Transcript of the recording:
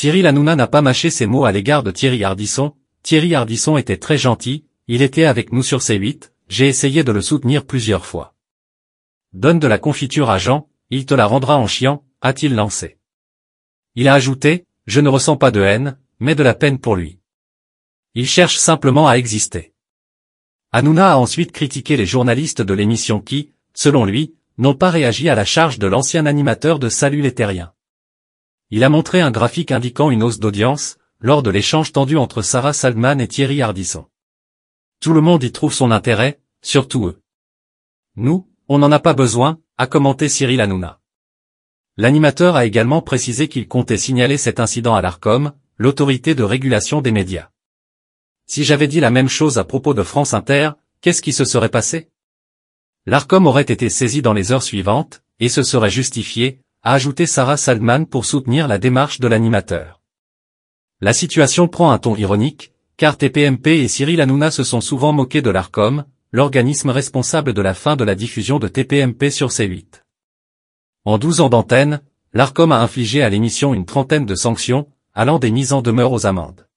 Cyril Hanouna n'a pas mâché ses mots à l'égard de Thierry Hardisson. Thierry Hardisson était très gentil, il était avec nous sur C8, j'ai essayé de le soutenir plusieurs fois. Donne de la confiture à Jean, il te la rendra en chiant, a-t-il lancé. Il a ajouté, je ne ressens pas de haine, mais de la peine pour lui. Il cherche simplement à exister. Hanouna a ensuite critiqué les journalistes de l'émission qui, selon lui, n'ont pas réagi à la charge de l'ancien animateur de Salut les Terriens. Il a montré un graphique indiquant une hausse d'audience, lors de l'échange tendu entre Sarah Saldman et Thierry Hardisson. Tout le monde y trouve son intérêt, surtout eux. Nous, on n'en a pas besoin, a commenté Cyril Hanouna. L'animateur a également précisé qu'il comptait signaler cet incident à l'ARCOM, l'autorité de régulation des médias. Si j'avais dit la même chose à propos de France Inter, qu'est-ce qui se serait passé L'ARCOM aurait été saisi dans les heures suivantes, et ce serait justifié, a ajouté Sarah Saldman pour soutenir la démarche de l'animateur. La situation prend un ton ironique, car TPMP et Cyril Hanouna se sont souvent moqués de l'ARCOM, l'organisme responsable de la fin de la diffusion de TPMP sur C8. En 12 ans d'antenne, l'ARCOM a infligé à l'émission une trentaine de sanctions, allant des mises en demeure aux amendes.